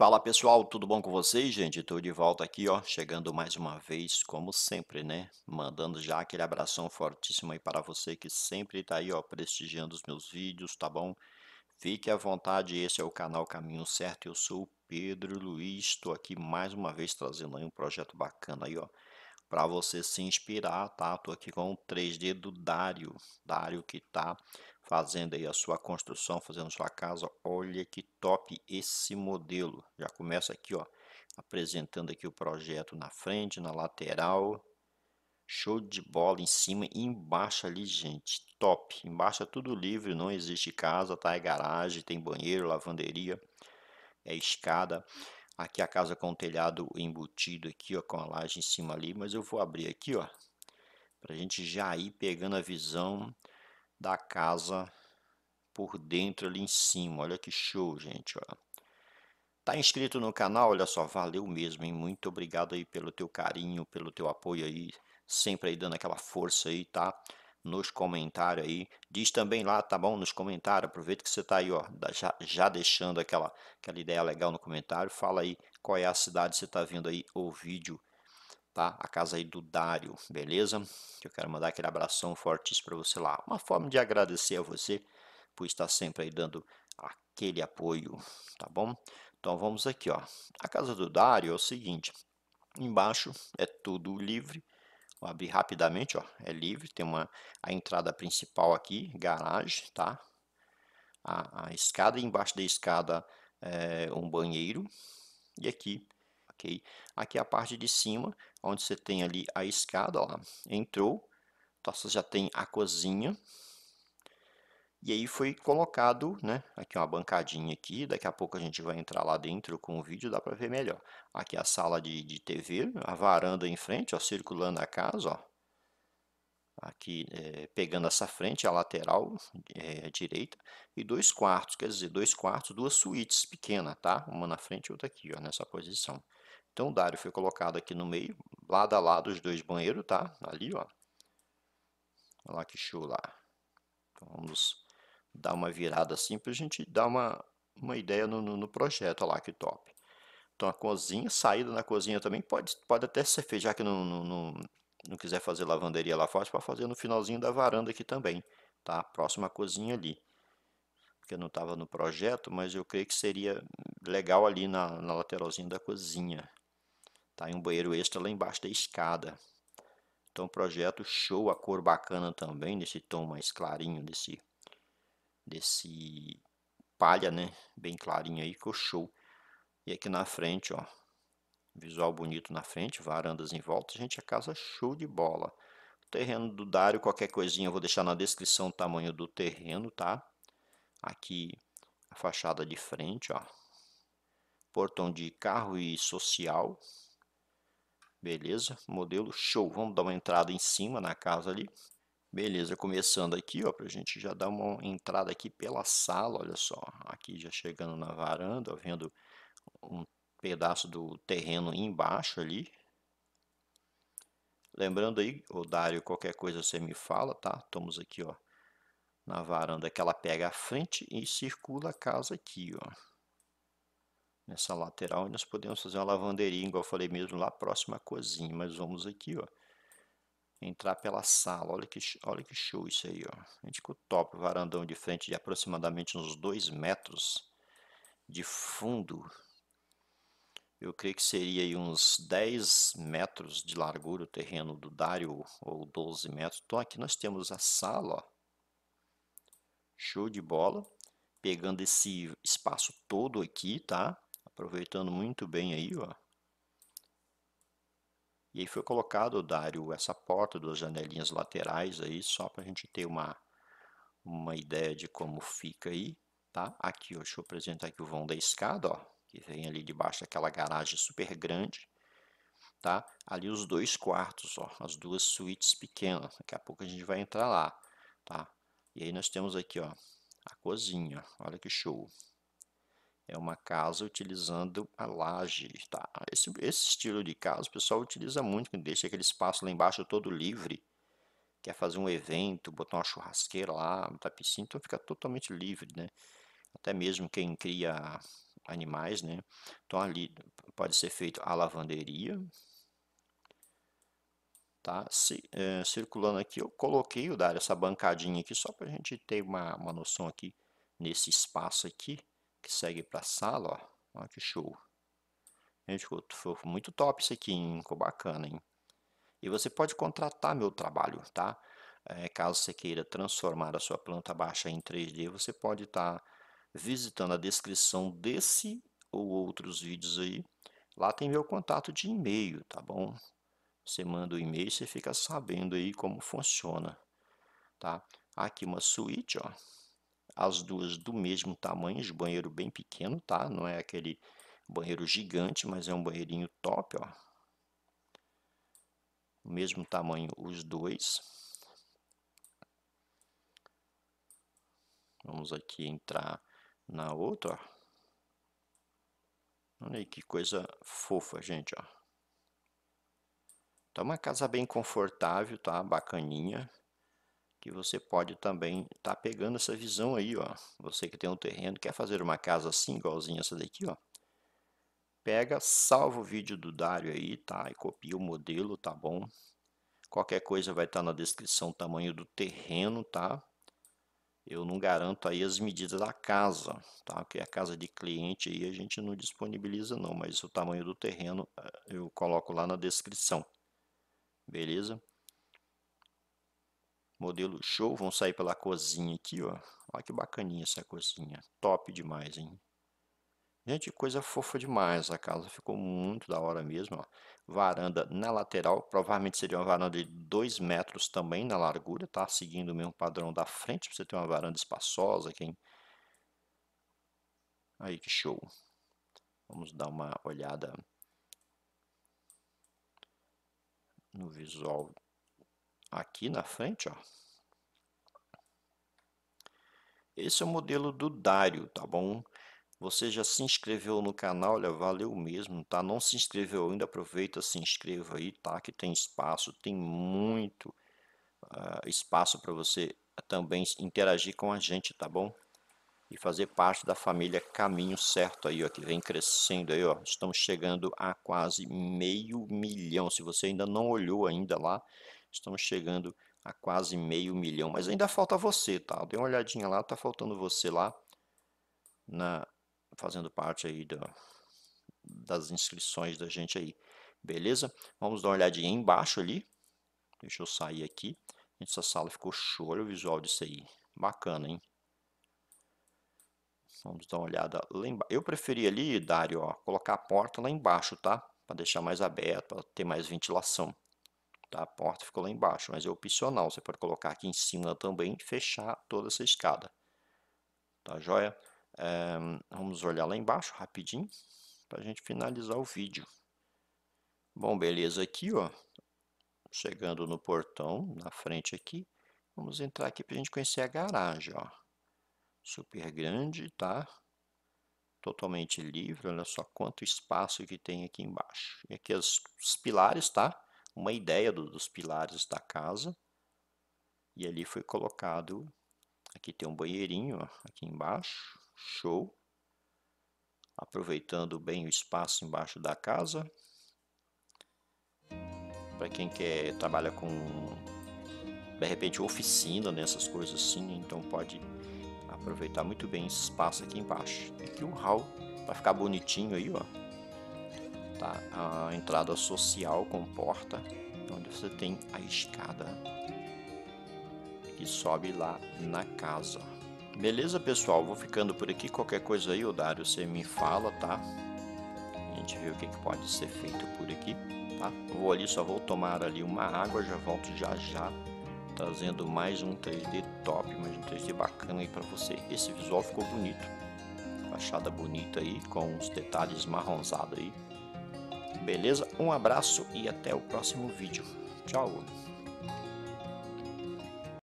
Fala pessoal, tudo bom com vocês, gente? Estou de volta aqui, ó, chegando mais uma vez, como sempre, né? Mandando já aquele abração fortíssimo aí para você que sempre está aí, ó, prestigiando os meus vídeos, tá bom? Fique à vontade, esse é o canal Caminho Certo, eu sou o Pedro Luiz, estou aqui mais uma vez trazendo aí um projeto bacana aí, ó, para você se inspirar, tá? Tô aqui com o 3D do Dário, Dário que tá fazendo aí a sua construção, fazendo sua casa. Olha que top esse modelo. Já começa aqui, ó, apresentando aqui o projeto na frente, na lateral. Show de bola em cima e embaixo ali, gente. Top. Embaixo é tudo livre, não existe casa, tá? É garagem, tem banheiro, lavanderia, é escada. Aqui a casa com o telhado embutido aqui, ó, com a laje em cima ali, mas eu vou abrir aqui, ó, para a gente já ir pegando a visão da casa por dentro ali em cima. Olha que show, gente, ó. Tá inscrito no canal? Olha só, valeu mesmo, hein? Muito obrigado aí pelo teu carinho, pelo teu apoio aí, sempre aí dando aquela força aí, tá? nos comentários aí. Diz também lá, tá bom? Nos comentários. Aproveita que você tá aí, ó, já, já deixando aquela, aquela ideia legal no comentário. Fala aí qual é a cidade que você tá vendo aí o vídeo, tá? A casa aí do Dário, beleza? Eu quero mandar aquele abração fortíssimo para você lá. Uma forma de agradecer a você por estar sempre aí dando aquele apoio, tá bom? Então vamos aqui, ó. A casa do Dário é o seguinte, embaixo é tudo livre Vou abrir rapidamente, ó, é livre, tem uma, a entrada principal aqui, garagem, tá? A, a escada, embaixo da escada é, um banheiro, e aqui, ok? Aqui é a parte de cima, onde você tem ali a escada, ó, entrou, Então, Você já tem a cozinha, e aí foi colocado, né, aqui uma bancadinha aqui, daqui a pouco a gente vai entrar lá dentro com o vídeo, dá para ver melhor. Aqui é a sala de, de TV, a varanda em frente, ó, circulando a casa, ó. Aqui é, pegando essa frente, a lateral é, direita, e dois quartos, quer dizer, dois quartos, duas suítes pequenas, tá? Uma na frente e outra aqui, ó, nessa posição. Então o Dário foi colocado aqui no meio, lado a lado os dois banheiros, tá? Ali, ó. Olha lá que show lá. Então, vamos dar uma virada assim para a gente dar uma, uma ideia no, no, no projeto. Olha lá que top. Então a cozinha, saída na cozinha também pode, pode até ser feita, já que não, não, não, não quiser fazer lavanderia lá fora, para fazer no finalzinho da varanda aqui também, tá? Próxima cozinha ali. Porque não estava no projeto, mas eu creio que seria legal ali na, na lateralzinha da cozinha. Tá? E um banheiro extra lá embaixo da escada. Então projeto show, a cor bacana também, nesse tom mais clarinho, desse desse palha, né? Bem clarinho aí, é o show. E aqui na frente, ó, visual bonito na frente, varandas em volta, gente, a casa show de bola. Terreno do Dário, qualquer coisinha eu vou deixar na descrição o tamanho do terreno, tá? Aqui a fachada de frente, ó. Portão de carro e social. Beleza, modelo show. Vamos dar uma entrada em cima na casa ali. Beleza, começando aqui, ó, para a gente já dar uma entrada aqui pela sala, olha só, aqui já chegando na varanda, vendo um pedaço do terreno embaixo ali. Lembrando aí, o Dário, qualquer coisa você me fala, tá? Estamos aqui, ó, na varanda que ela pega a frente e circula a casa aqui, ó. Nessa lateral, nós podemos fazer uma lavanderia, igual eu falei mesmo, lá próxima à cozinha, mas vamos aqui, ó entrar pela sala. Olha que, olha que show isso aí, ó. A gente o top. Varandão de frente de aproximadamente uns 2 metros de fundo. Eu creio que seria aí uns 10 metros de largura o terreno do Dário, ou 12 metros. Então aqui nós temos a sala, ó. Show de bola. Pegando esse espaço todo aqui, tá? Aproveitando muito bem aí, ó. E aí foi colocado, Dário, essa porta, duas janelinhas laterais aí, só para a gente ter uma, uma ideia de como fica aí, tá? Aqui, ó, deixa eu apresentar aqui o vão da escada, ó, que vem ali debaixo daquela garagem super grande, tá? Ali os dois quartos, ó, as duas suítes pequenas, daqui a pouco a gente vai entrar lá, tá? E aí nós temos aqui, ó, a cozinha, olha que show, é uma casa utilizando a laje, tá? Esse, esse estilo de casa o pessoal utiliza muito, que deixa aquele espaço lá embaixo todo livre. Quer fazer um evento, botar uma churrasqueira lá, botar piscina, então fica totalmente livre, né? Até mesmo quem cria animais, né? Então ali pode ser feito a lavanderia, tá? Se, é, circulando aqui, eu coloquei o dar essa bancadinha aqui só para a gente ter uma, uma noção aqui nesse espaço aqui que segue para a sala, ó. Olha que show. Gente, foi muito top isso aqui, hein? Ficou bacana, hein? E você pode contratar meu trabalho, tá? É, caso você queira transformar a sua planta baixa em 3D, você pode estar tá visitando a descrição desse ou outros vídeos aí. Lá tem meu contato de e-mail, tá bom? Você manda o e-mail, você fica sabendo aí como funciona, tá? Aqui uma suíte, ó as duas do mesmo tamanho, de banheiro bem pequeno, tá? Não é aquele banheiro gigante, mas é um banheirinho top, ó. Mesmo tamanho os dois. Vamos aqui entrar na outra, ó. Olha aí que coisa fofa, gente, ó. Tá uma casa bem confortável, tá? Bacaninha que você pode também estar tá pegando essa visão aí, ó. Você que tem um terreno, quer fazer uma casa assim, igualzinha essa daqui, ó. Pega, salva o vídeo do Dário aí, tá? E copia o modelo, tá bom? Qualquer coisa vai estar tá na descrição tamanho do terreno, tá? Eu não garanto aí as medidas da casa, tá? Porque a casa de cliente aí a gente não disponibiliza não, mas o tamanho do terreno eh, eu coloco lá na descrição. Beleza? modelo show. Vamos sair pela cozinha aqui, ó. Olha que bacaninha essa cozinha. Top demais, hein? Gente, coisa fofa demais a casa. Ficou muito da hora mesmo, ó. Varanda na lateral. Provavelmente seria uma varanda de 2 metros também na largura, tá? Seguindo o mesmo padrão da frente, pra você ter uma varanda espaçosa aqui, hein? Aí, que show. Vamos dar uma olhada no visual aqui na frente, ó. Esse é o modelo do Dário, tá bom? Você já se inscreveu no canal, olha, valeu mesmo, tá? Não se inscreveu ainda, aproveita, se inscreva aí, tá? Que tem espaço, tem muito uh, espaço para você também interagir com a gente, tá bom? E fazer parte da família Caminho Certo aí, ó, que vem crescendo aí, ó. Estamos chegando a quase meio milhão. Se você ainda não olhou ainda lá, Estamos chegando a quase meio milhão, mas ainda falta você, tá? Dê uma olhadinha lá, tá faltando você lá, na, fazendo parte aí das inscrições da gente aí, beleza? Vamos dar uma olhadinha embaixo ali, deixa eu sair aqui, essa sala ficou show, olha o visual disso aí, bacana, hein? Vamos dar uma olhada lá embaixo. Eu preferi ali, Dário, ó, colocar a porta lá embaixo, tá? Para deixar mais aberto, para ter mais ventilação tá? A porta ficou lá embaixo, mas é opcional. Você pode colocar aqui em cima também e fechar toda essa escada. Tá joia? É, vamos olhar lá embaixo rapidinho para a gente finalizar o vídeo. Bom, beleza, aqui ó, chegando no portão, na frente aqui, vamos entrar aqui para a gente conhecer a garagem, ó. Super grande, tá? Totalmente livre, olha só quanto espaço que tem aqui embaixo. E aqui os, os pilares, tá? uma ideia do, dos pilares da casa. E ali foi colocado, aqui tem um banheirinho ó, aqui embaixo, show. Aproveitando bem o espaço embaixo da casa. Para quem quer trabalha com de repente oficina nessas né, coisas assim, então pode aproveitar muito bem esse espaço aqui embaixo. Aqui o hall para ficar bonitinho aí, ó tá? A entrada social com porta, onde você tem a escada que sobe lá na casa. Beleza, pessoal? Vou ficando por aqui. Qualquer coisa aí, o Dário, você me fala, tá? A gente vê o que, que pode ser feito por aqui, tá? Vou ali, só vou tomar ali uma água, já volto já já trazendo mais um 3D top, mais um 3D bacana aí para você. Esse visual ficou bonito, fachada bonita aí com os detalhes marronzados aí. Beleza? Um abraço e até o próximo vídeo. Tchau!